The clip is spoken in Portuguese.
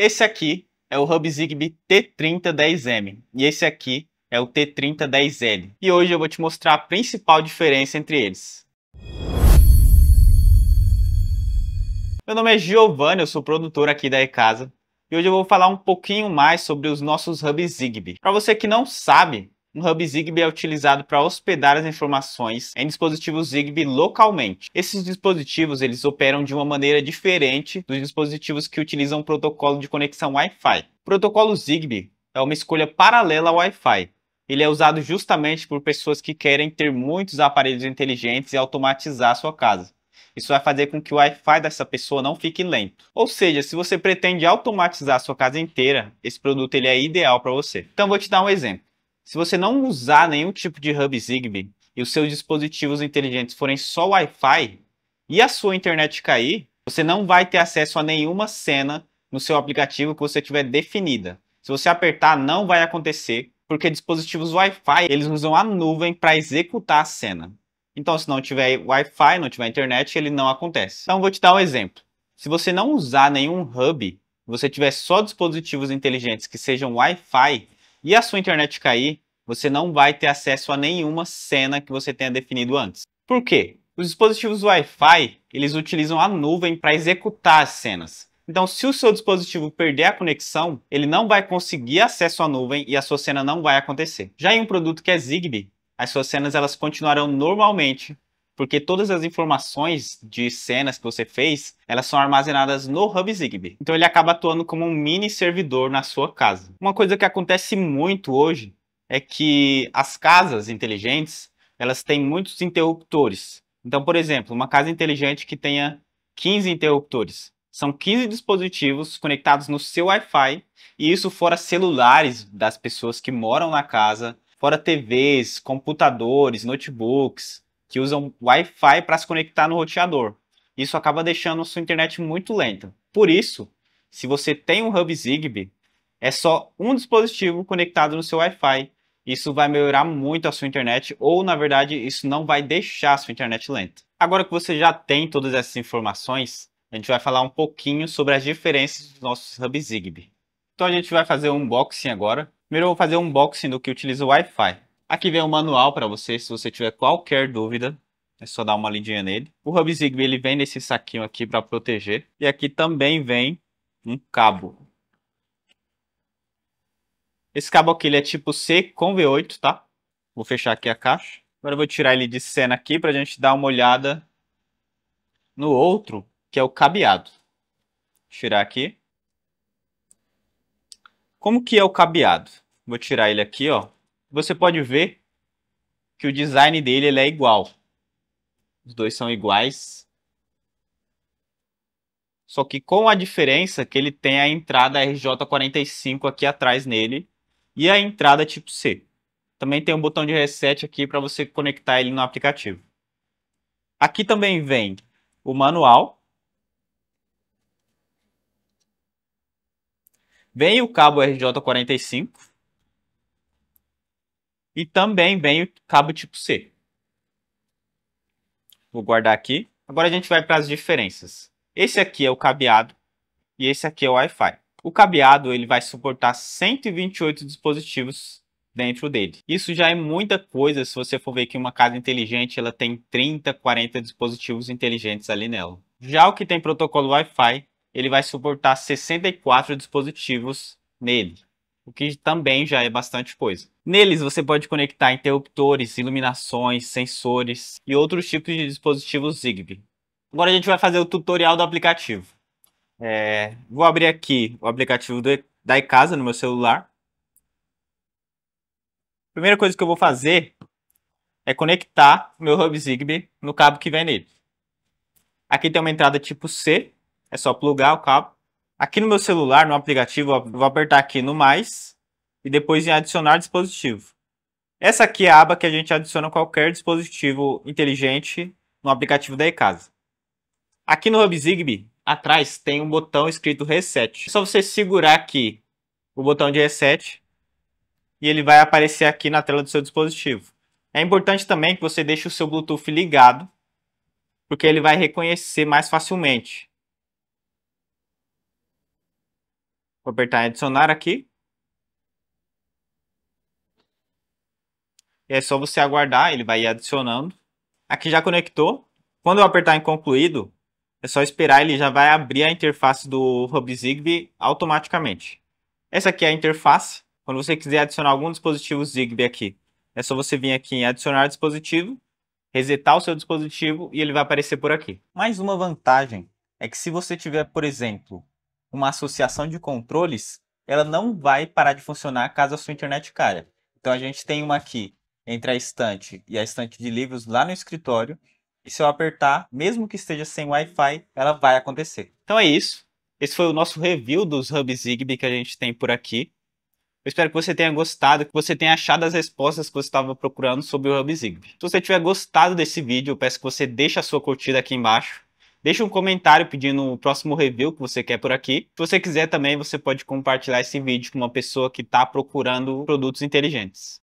Esse aqui é o Hub Zigbee T3010M e esse aqui é o T3010L. E hoje eu vou te mostrar a principal diferença entre eles. Meu nome é Giovanni, eu sou produtor aqui da Ecasa e hoje eu vou falar um pouquinho mais sobre os nossos hubs Zigbee. Para você que não sabe, um hub Zigbee é utilizado para hospedar as informações em dispositivos Zigbee localmente. Esses dispositivos eles operam de uma maneira diferente dos dispositivos que utilizam o protocolo de conexão Wi-Fi. O protocolo Zigbee é uma escolha paralela ao Wi-Fi. Ele é usado justamente por pessoas que querem ter muitos aparelhos inteligentes e automatizar a sua casa. Isso vai fazer com que o Wi-Fi dessa pessoa não fique lento. Ou seja, se você pretende automatizar a sua casa inteira, esse produto ele é ideal para você. Então vou te dar um exemplo. Se você não usar nenhum tipo de hub Zigbee e os seus dispositivos inteligentes forem só Wi-Fi e a sua internet cair, você não vai ter acesso a nenhuma cena no seu aplicativo que você tiver definida. Se você apertar, não vai acontecer, porque dispositivos Wi-Fi eles usam a nuvem para executar a cena. Então, se não tiver Wi-Fi, não tiver internet, ele não acontece. Então, vou te dar um exemplo. Se você não usar nenhum hub, você tiver só dispositivos inteligentes que sejam Wi-Fi, e a sua internet cair, você não vai ter acesso a nenhuma cena que você tenha definido antes. Por quê? Os dispositivos Wi-Fi, eles utilizam a nuvem para executar as cenas. Então, se o seu dispositivo perder a conexão, ele não vai conseguir acesso à nuvem e a sua cena não vai acontecer. Já em um produto que é Zigbee, as suas cenas elas continuarão normalmente porque todas as informações de cenas que você fez, elas são armazenadas no Hub Zigbee. Então ele acaba atuando como um mini servidor na sua casa. Uma coisa que acontece muito hoje é que as casas inteligentes, elas têm muitos interruptores. Então, por exemplo, uma casa inteligente que tenha 15 interruptores. São 15 dispositivos conectados no seu Wi-Fi, e isso fora celulares das pessoas que moram na casa, fora TVs, computadores, notebooks, que usam Wi-Fi para se conectar no roteador. Isso acaba deixando sua internet muito lenta. Por isso, se você tem um hub Zigbee, é só um dispositivo conectado no seu Wi-Fi. Isso vai melhorar muito a sua internet, ou na verdade, isso não vai deixar a sua internet lenta. Agora que você já tem todas essas informações, a gente vai falar um pouquinho sobre as diferenças dos nossos hubs Zigbee. Então a gente vai fazer um unboxing agora. Primeiro eu vou fazer um unboxing do que utiliza o Wi-Fi. Aqui vem o um manual para você, se você tiver qualquer dúvida, é só dar uma lidinha nele. O Hub Zigbee ele vem nesse saquinho aqui para proteger. E aqui também vem um cabo. Esse cabo aqui ele é tipo C com V8, tá? Vou fechar aqui a caixa. Agora eu vou tirar ele de cena aqui para a gente dar uma olhada no outro, que é o cabeado. Tirar aqui. Como que é o cabeado? Vou tirar ele aqui, ó você pode ver que o design dele ele é igual. Os dois são iguais. Só que com a diferença que ele tem a entrada RJ45 aqui atrás nele e a entrada tipo C. Também tem um botão de reset aqui para você conectar ele no aplicativo. Aqui também vem o manual. Vem o cabo RJ45. E também vem o cabo tipo C. Vou guardar aqui. Agora a gente vai para as diferenças. Esse aqui é o cabeado e esse aqui é o Wi-Fi. O cabeado ele vai suportar 128 dispositivos dentro dele. Isso já é muita coisa se você for ver que uma casa inteligente ela tem 30, 40 dispositivos inteligentes ali nela. Já o que tem protocolo Wi-Fi, ele vai suportar 64 dispositivos nele o que também já é bastante coisa. Neles você pode conectar interruptores, iluminações, sensores e outros tipos de dispositivos Zigbee. Agora a gente vai fazer o tutorial do aplicativo. É, vou abrir aqui o aplicativo do, da iCasa no meu celular. A primeira coisa que eu vou fazer é conectar meu Hub Zigbee no cabo que vem nele. Aqui tem uma entrada tipo C, é só plugar o cabo. Aqui no meu celular, no aplicativo, vou apertar aqui no mais e depois em adicionar dispositivo. Essa aqui é a aba que a gente adiciona qualquer dispositivo inteligente no aplicativo da Ecasa. Aqui no Hub Zigbee, atrás tem um botão escrito Reset. É só você segurar aqui o botão de Reset e ele vai aparecer aqui na tela do seu dispositivo. É importante também que você deixe o seu Bluetooth ligado, porque ele vai reconhecer mais facilmente. Vou apertar em adicionar aqui. E é só você aguardar, ele vai ir adicionando. Aqui já conectou. Quando eu apertar em concluído, é só esperar, ele já vai abrir a interface do Hub Zigbee automaticamente. Essa aqui é a interface. Quando você quiser adicionar algum dispositivo Zigbee aqui, é só você vir aqui em adicionar dispositivo, resetar o seu dispositivo e ele vai aparecer por aqui. Mais uma vantagem é que se você tiver, por exemplo, uma associação de controles, ela não vai parar de funcionar caso a sua internet caia. Então a gente tem uma aqui entre a estante e a estante de livros lá no escritório. E se eu apertar, mesmo que esteja sem Wi-Fi, ela vai acontecer. Então é isso. Esse foi o nosso review dos hubs Zigbee que a gente tem por aqui. Eu espero que você tenha gostado, que você tenha achado as respostas que você estava procurando sobre o Hub Zigbee. Se você tiver gostado desse vídeo, eu peço que você deixe a sua curtida aqui embaixo. Deixa um comentário pedindo o próximo review que você quer por aqui. Se você quiser também, você pode compartilhar esse vídeo com uma pessoa que está procurando produtos inteligentes.